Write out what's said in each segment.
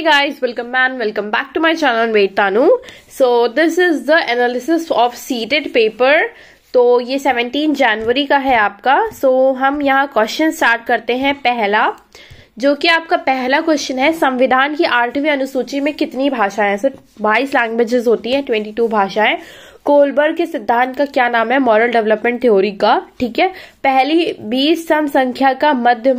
Hey guys, welcome and welcome back to my channel Wait Tanu. So this is the analysis of seated paper. तो ये 17 जनवरी का है आपका सो so, हम यहाँ क्वेश्चन स्टार्ट करते हैं पहला जो कि आपका पहला क्वेश्चन है संविधान की आठवीं अनुसूची में कितनी भाषाएं सर बाईस लैंग्वेजेस होती हैं 22 भाषाएं कोलबर्ग के सिद्धांत का क्या नाम है मॉरल डेवलपमेंट थ्योरी का ठीक है पहली 20 सम संख्या का मध्य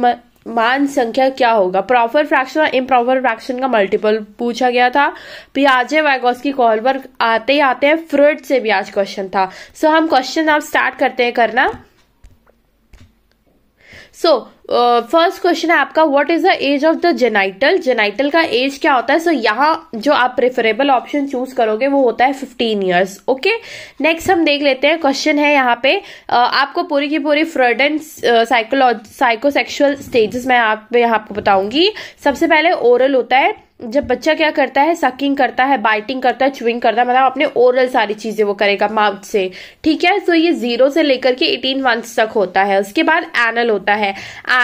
मान संख्या क्या होगा प्रॉपर फ्रैक्शन और इम्प्रॉपर फ्रैक्शन का मल्टीपल पूछा गया था पियाजे तो वैगोस की कॉल पर आते ही आते हैं फ्रूट से भी आज क्वेश्चन था सो so, हम क्वेश्चन आप स्टार्ट करते हैं करना सो so, फर्स्ट क्वेश्चन है आपका what is the age of the genital genital का एज क्या होता है सो so, यहाँ जो आप प्रेफरेबल ऑप्शन चूज करोगे वो होता है फिफ्टीन ईयर्स ओके नेक्स्ट हम देख लेते हैं क्वेश्चन है यहाँ पे uh, आपको पूरी की पूरी Freud and psychology psychosexual stages मैं आप यहाँ आपको बताऊंगी सबसे पहले ओरल होता है जब बच्चा क्या करता है सकिंग करता है बाइटिंग करता है चुविंग करता है मतलब अपने ओरल सारी चीजें वो करेगा माउथ से ठीक है तो ये जीरो से लेकर के एटीन मंथ तक होता है उसके बाद एनल होता है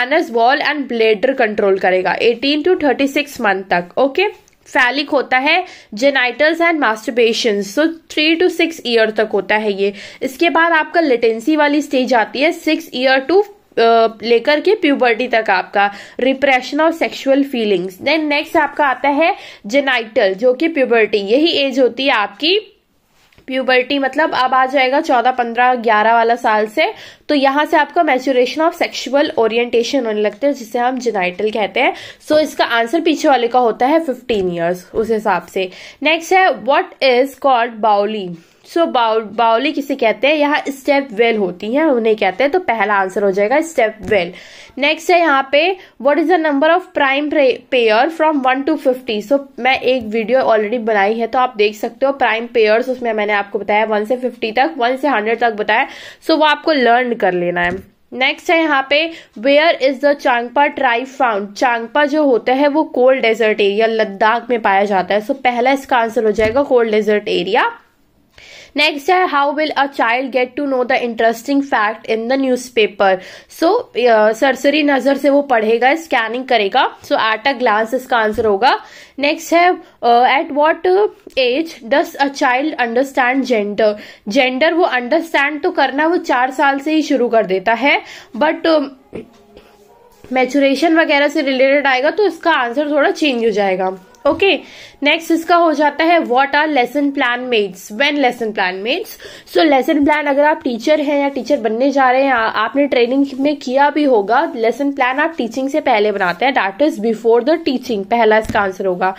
anus bowel and bladder control करेगा eighteen to thirty six month तक ओके फैलिक होता है genitals and masturbation so three to six year तक होता है ये इसके बाद आपका लिटेंसी वाली स्टेज आती है सिक्स ईयर टू लेकर के प्यूबर्टी तक आपका repression of sexual feelings then next आपका आता है जेनाइटल जो कि प्यूबर्टी यही एज होती है आपकी प्यूबर्टी मतलब अब आ जाएगा चौदह पंद्रह ग्यारह वाला साल से तो यहां से आपका मेच्योरेशन ऑफ सेक्सुअल ओरिएंटेशन होने लगते हैं जिसे हम जेनाइटल कहते हैं सो so, इसका आंसर पीछे वाले का होता है फिफ्टीन इयर्स उस हिसाब से नेक्स्ट है व्हाट इज कॉल्ड बाउली सो बाउली किसे कहते हैं यहाँ स्टेप वेल होती है उन्हें कहते हैं तो पहला आंसर हो जाएगा स्टेप वेल नेक्स्ट है यहाँ पे what is the number of prime pair from one to fifty so मैं एक वीडियो ऑलरेडी बनाई है तो आप देख सकते हो प्राइम पेयर उसमें मैंने आपको बताया वन से फिफ्टी तक वन से हंड्रेड तक बताया सो so, वो आपको लर्न कर लेना है नेक्स्ट है यहाँ पे where is the Changpa tribe found Changpa जो होता है वो कोल्ड डेजर्ट एरिया लद्दाख में पाया जाता है सो so, पहला इसका आंसर हो जाएगा कोल्ड डेजर्ट एरिया नेक्स्ट है how will a child get to know the interesting fact in the newspaper so सरसरी नजर से वो पढ़ेगा स्कैनिंग करेगा सो एट अ ग्लांस इसका आंसर होगा नेक्स्ट है at what age does a child understand gender gender वो अंडरस्टैंड तो करना वो चार साल से ही शुरू कर देता है बट मैचुरेशन um, वगैरह से रिलेटेड आएगा तो इसका आंसर थोड़ा चेंज हो जाएगा ओके नेक्स्ट इसका हो जाता है what are lesson plan made when lesson plan made so lesson plan अगर आप टीचर हैं या टीचर बनने जा रहे हैं आ, आपने ट्रेनिंग में किया भी होगा लेसन प्लान आप टीचिंग से पहले बनाते हैं that is before the teaching पहला इसका आंसर होगा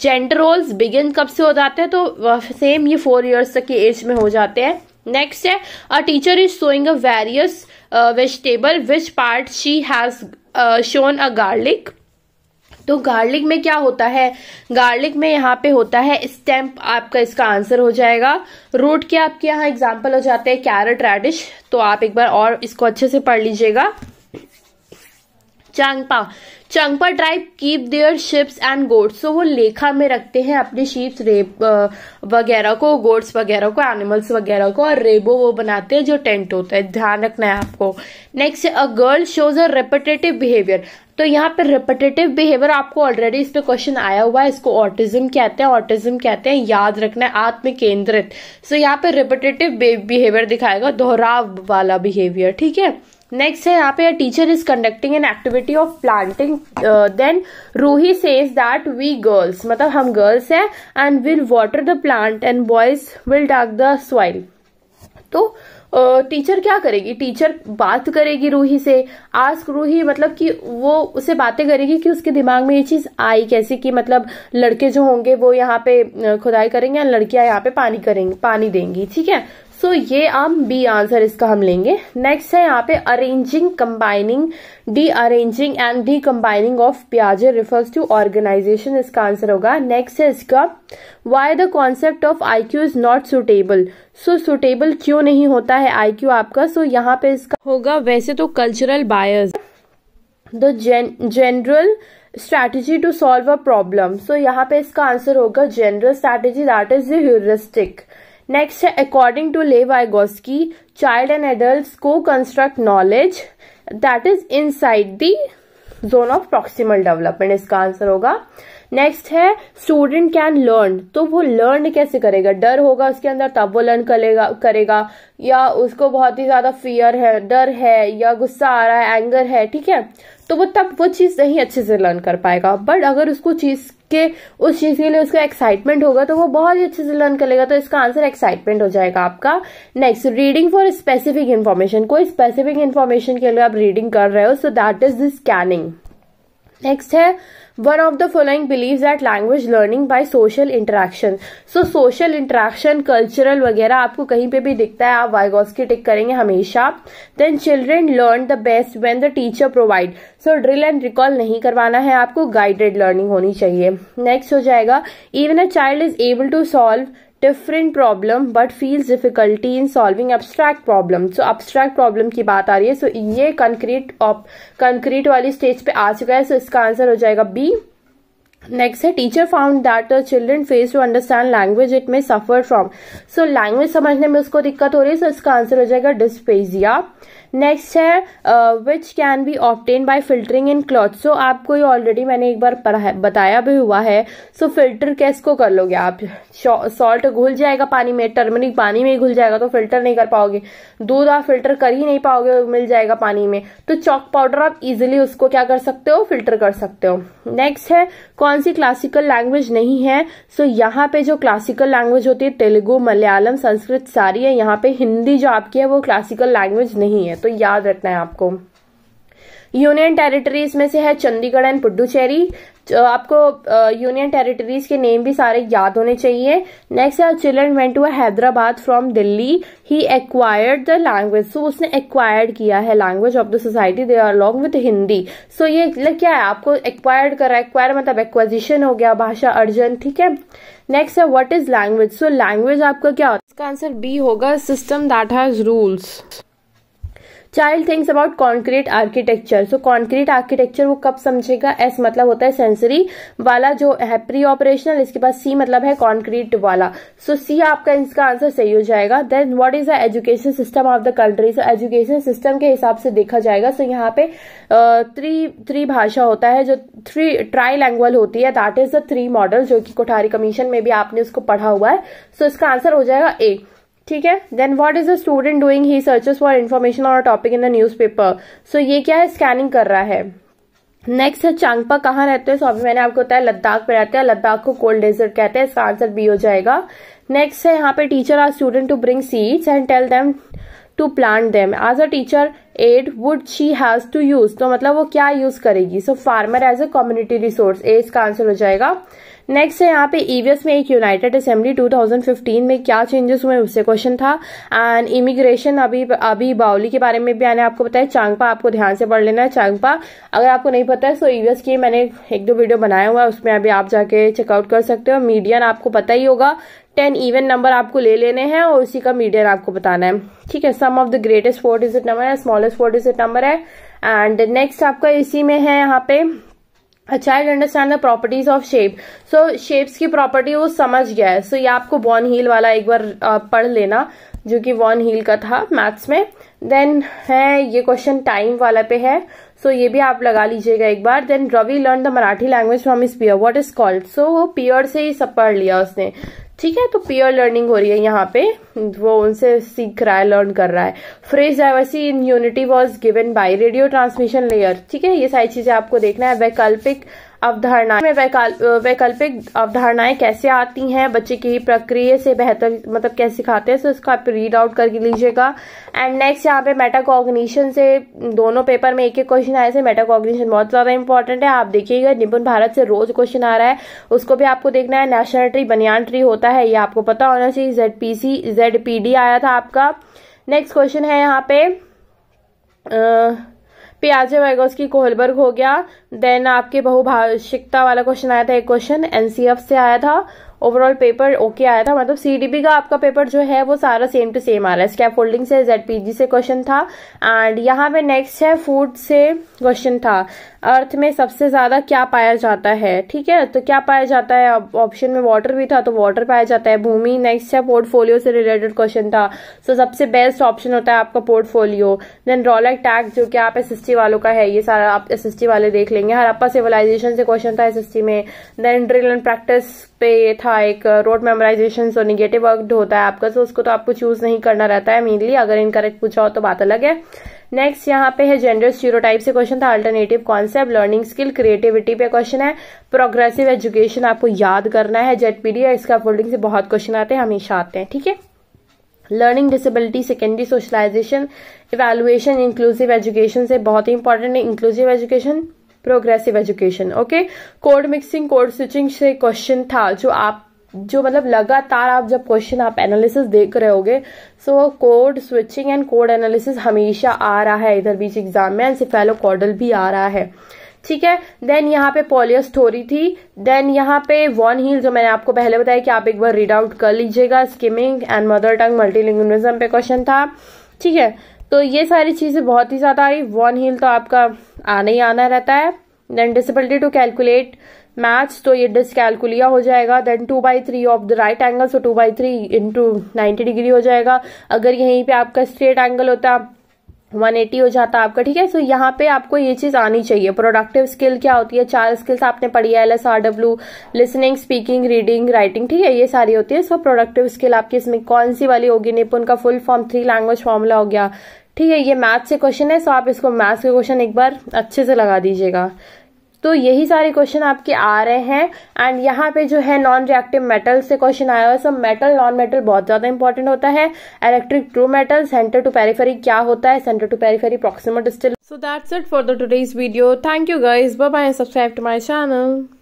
जेंडर रोल्स बिगिन कब से हो जाते हैं तो सेम ये फोर ईयर्स तक की एज में हो जाते हैं नेक्स्ट है a teacher is showing a various vegetable which part she has shown a garlic तो गार्लिक में क्या होता है गार्लिक में यहाँ पे होता है स्टेम्प आपका इसका आंसर हो जाएगा रूट के आपके यहाँ एग्जाम्पल हो जाते हैं कैरेट रेडिश तो आप एक बार और इसको अच्छे से पढ़ लीजिएगा Changpa Changpa tribe keep their sheeps and goats so वो लेखा में रखते हैं अपने शिप्स रेप वगैरह को गोड्स वगैरह को एनिमल्स वगैरह को और रेबो वो बनाते हैं जो टेंट होता है ध्यान रखना है आपको next a girl shows a repetitive behaviour तो यहाँ पर रिपेटेटिव बिहेवियर आपको ऑलरेडी इस पे क्वेश्चन आया हुआ है इसको ऑटिज्म कहते हैं ऑटिज्म कहते हैं याद रखना है आत्म केंद्रित सो so, यहाँ पर रिपेटेटिव बिहेवियर दिखाएगा दोहराव वाला बिहेवियर ठीक है नेक्स्ट है यहाँ पे teacher is conducting an activity of planting then Ruhi says that we girls मतलब हम गर्ल्स हैं and will water the plant and boys will dig the soil तो टीचर क्या करेगी टीचर बात करेगी रूही से आस्क रूही मतलब कि वो उसे बातें करेगी कि उसके दिमाग में ये चीज आई कैसी कि मतलब लड़के जो होंगे वो यहाँ पे खुदाई करेंगे या लड़कियां यहाँ पे पानी करेंगी पानी देंगी ठीक है सो so, ये आप बी आंसर इसका हम लेंगे नेक्स्ट है यहाँ पे arranging combining the arranging and the combining of प्याजे रिफर्स टू ऑर्गेनाइजेशन इसका आंसर होगा नेक्स्ट है इसका why the concept of I Q is not suitable so suitable क्यों नहीं होता है आई क्यू आपका सो so, यहाँ पे इसका होगा वैसे तो cultural biases the general strategy to solve a problem so यहाँ पे इसका आंसर होगा general strategy that is the heuristic next है according to Lev Vygotsky child and adult को construct knowledge that is inside the zone of proximal development इसका answer होगा next है student can learn तो वो learn कैसे करेगा डर होगा उसके अंदर तब वो लर्न करेगा करेगा या उसको बहुत ही ज्यादा फियर है डर है या गुस्सा आ रहा है एंगर है ठीक है तो वो तब वो चीज नहीं अच्छे से लर्न कर पाएगा बट अगर उसको चीज के उस चीज के लिए उसका एक्साइटमेंट होगा तो वो बहुत ही अच्छे से लर्न कर लेगा तो इसका आंसर एक्साइटमेंट हो जाएगा आपका next reading for specific information कोई स्पेसिफिक इन्फॉर्मेशन के लिए आप रीडिंग कर रहे हो so that is the scanning next है one of the following believe that language learning by social interaction so social interaction cultural वगैरह आपको कहीं पे भी दिखता है आप वाइगोस्की टिक करेंगे हमेशा then children learn the best when the teacher provide so drill and recall नहीं करवाना है आपको गाइडेड लर्निंग होनी चाहिए नेक्स्ट हो जाएगा even a child is able to solve different problem but feels difficulty in solving abstract problem so abstract problem की बात आ रही है सो so, ये कंक्रीट कंक्रीट वाली स्टेज पे आ चुका है सो so इसका आंसर हो जाएगा बी नेक्स्ट है teacher found that children face to understand language it में सफर फ्रॉम सो लैंग्वेज समझने में उसको दिक्कत हो रही है सो so इसका आंसर हो जाएगा डिस्पेजिया नेक्स्ट है which can be obtain by filtering in cloth so आपको ये ऑलरेडी मैंने एक बार बताया भी हुआ है सो so, फिल्टर को कर लोगे आप सॉल्ट घुल जाएगा पानी में टर्मरिक पानी में ही घुल जाएगा तो फिल्टर नहीं कर पाओगे दूध आप फिल्टर कर ही नहीं पाओगे मिल जाएगा पानी में तो चौक पाउडर आप इजिली उसको क्या कर सकते हो फिल्टर कर सकते हो नेक्स्ट है कौन सी क्लासिकल लैंग्वेज नहीं है सो so, यहाँ पे जो क्लासिकल लैंग्वेज होती है तेलुगु मलयालम संस्कृत सारी है यहाँ पे हिंदी जो आपकी है वो क्लासिकल लैंग्वेज नहीं है तो याद रखना है आपको यूनियन टेरिटरीज में से है चंडीगढ़ एंड पुडुचेरी आपको यूनियन टेरिटरीज के नेम भी सारे याद होने चाहिए नेक्स्ट है children went to Hyderabad from Delhi he acquired the language so उसने एक्वायर्ड किया है language of the society they are long with Hindi so ये मतलब क्या है आपको एक्वायर्ड करा एक्वायर मतलब एक्वाजिशन हो गया भाषा अर्जन ठीक है नेक्स्ट है what is language so language आपका क्या होता है इसका आंसर बी होगा system that has rules child things about concrete architecture so concrete architecture वो कब समझेगा एस मतलब होता है सेंसरी वाला जो है प्री ऑपरेशनल इसके बाद सी मतलब है कॉन्क्रीट वाला सो so, सी आपका इसका आंसर सही हो जाएगा then what is the education system of the country so education system के हिसाब से देखा जाएगा सो so, यहाँ पे थ्री थ्री भाषा होता है जो थ्री ट्राई लैंग्वेज होती है that is the three model जो कि कोठारी कमीशन में भी आपने उसको पढ़ा हुआ है सो so, इसका आंसर हो जाएगा ए ठीक है then what is a student doing he searches for information और topic in the newspaper so ये क्या है स्कैनिंग कर रहा है नेक्स्ट है चांगपा कहाँ रहते हैं सो अभी मैंने आपको बताया लद्दाख पे रहते हैं लद्दाख को कोल्ड डेजर्ट कहते हैं इसका आंसर बी हो जाएगा नेक्स्ट है यहाँ पे teacher are student to bring seeds and tell them to plant them as a teacher aid would she has to use तो मतलब वो क्या यूज करेगी so farmer as a community resource A इसका आंसर हो जाएगा नेक्स्ट है यहाँ पे ईवीएस e में एक यूनाइटेड असेंबली 2015 में क्या चेंजेस हुए उससे क्वेश्चन था एंड इमिग्रेशन अभी अभी बाउली के बारे में भी मैंने आपको बताया चांगपा आपको ध्यान से पढ़ लेना है चांगपा अगर आपको नहीं पता है तो ईवीएस की मैंने एक दो वीडियो बनाया हुआ है उसमें अभी आप जाके चेकआउट कर सकते हो मीडियन आपको पता ही होगा टेन इवन नंबर आपको ले लेने हैं और उसी का मीडियन आपको बताना है ठीक है sum of the greatest four digit number है स्मॉलेस्ट फोर डिजिट नंबर है एंड नेक्स्ट आपका इसी में है यहाँ पे a child understand the properties of shape so shapes की प्रॉपर्टी वो समझ गया है सो so, ये आपको बॉन हील वाला एक बार पढ़ लेना जो कि वॉन हील का था मैथ्स में देन है ये क्वेश्चन टाइम वाला पे है सो so, ये भी आप लगा लीजिएगा एक बार then Ravi learn the Marathi language from is peer what is called so वो पियर से ही सब पढ़ लिया उसने ठीक है तो पीयर लर्निंग हो रही है यहाँ पे वो उनसे सीख रहा है लर्न कर रहा है fresh diversity in unity was given by radio transmission layer ठीक है ये सारी चीजें आपको देखना है वैकल्पिक अवधारणाएं में वैकल्पिक अवधारणाएं कैसे आती हैं बच्चे की प्रक्रिया से बेहतर मतलब कैसे सिखाते हैं सो इसका आप रीड आउट कर लीजिएगा एंड नेक्स्ट यहाँ पे मेटाकॉग्निशन से दोनों पेपर में एक एक क्वेश्चन आए थे मेटाकॉग्निशन बहुत ज़्यादा इंपॉर्टेंट है आप देखिएगा निपुण भारत से रोज क्वेश्चन आ रहा है उसको भी आपको देखना है नेशनल ट्री बनियान ट्री होता है ये आपको पता होना चाहिए Z P Z P D आया था आपका नेक्स्ट क्वेश्चन है यहाँ पे आ, उसकी कोहलबर्ग हो गया देन आपके बहुभाषिकता वाला क्वेश्चन आया था एक क्वेश्चन एनसीएफ से आया था ओवरऑल पेपर ओके आया था मतलब सीडीबी का आपका पेपर जो है वो सारा सेम टू सेम आ रहा है स्कैप होल्डिंग से जेडपीजी से क्वेश्चन था एंड यहाँ पे नेक्स्ट है फूड से क्वेश्चन था अर्थ में सबसे ज्यादा क्या पाया जाता है ठीक है तो क्या पाया जाता है ऑप्शन में वाटर भी था तो वाटर पाया जाता है भूमि नेक्स्ट है पोर्टफोलियो से रिलेटेड क्वेश्चन था सो so, सबसे बेस्ट ऑप्शन होता है आपका पोर्टफोलियो देन रॉलेक टैक्स जो कि आप एस वालों का है ये सारा आप एस वाले देख लेंगे हरप्पा सिविलाइजेशन से क्वेश्चन था एस में देन ड्रिल एंड प्रैक्टिस पे था एक रोड मेमोराइजेशन जो निगेटिव वर्क होता है आपका तो उसको तो आपको चूज नहीं करना रहता है मेनली अगर इनकरेक्ट पूछा हो तो बात अलग है नेक्स्ट यहाँ पे है जेंडर स्टीरोटाइप से क्वेश्चन था alternative concept learning skill creativity पे क्वेश्चन है प्रोग्रेसिव एजुकेशन आपको याद करना है जेटपीडी या इसका फोल्डिंग से बहुत क्वेश्चन आते हैं हमेशा आते हैं ठीक है learning disability secondary socialization evaluation inclusive education से बहुत ही इंपॉर्टेंट है inclusive education progressive education okay code mixing code switching से क्वेश्चन था जो आप जो मतलब लगातार आप जब क्वेश्चन आप एनालिसिस देख रहे होगे so code switching and code analysis हमेशा आ रहा है इधर बीच एग्जाम में एंड सिफेलो कॉडल भी आ रहा है ठीक है देन यहाँ पे पोलियो स्टोरी थी देन यहाँ पे वॉन हील जो मैंने आपको पहले बताया कि आप एक बार रीड आउट कर लीजिएगा skimming and mother tongue multilingualism पे क्वेश्चन था ठीक है तो ये सारी चीजें बहुत ही ज्यादा आई वन वॉन हील तो आपका आना ही आना रहता है then disability to calculate match तो ये डिसकैलकुलिया हो जाएगा then two by three of the right angle so two by three into ninety degree हो जाएगा अगर यहीं पे आपका स्ट्रेट एंगल होता 180 हो जाता है आपका ठीक है सो यहाँ पे आपको ये चीज आनी चाहिए प्रोडक्टिव स्किल क्या होती है चार स्किल्स आपने पढ़ी है L S R W listening speaking reading writing ठीक है ये सारी होती है सो प्रोडक्टिव स्किल आपकी इसमें कौन सी वाली होगी निपुन का full form three language formula हो गया ठीक है ये मैथ से क्वेश्चन है सो आप इसको मैथ्स के क्वेश्चन एक बार अच्छे से लगा दीजिएगा तो यही सारे क्वेश्चन आपके आ रहे हैं एंड यहाँ पे जो है नॉन रिएक्टिव मेटल से क्वेश्चन आया हुआ है सब मेटल नॉन मेटल बहुत ज्यादा इंपॉर्टेंट होता है electric true metal centre to periphery क्या होता है centre to periphery proximal still so that's it for the today's video thank you guys bye subscribe to my channel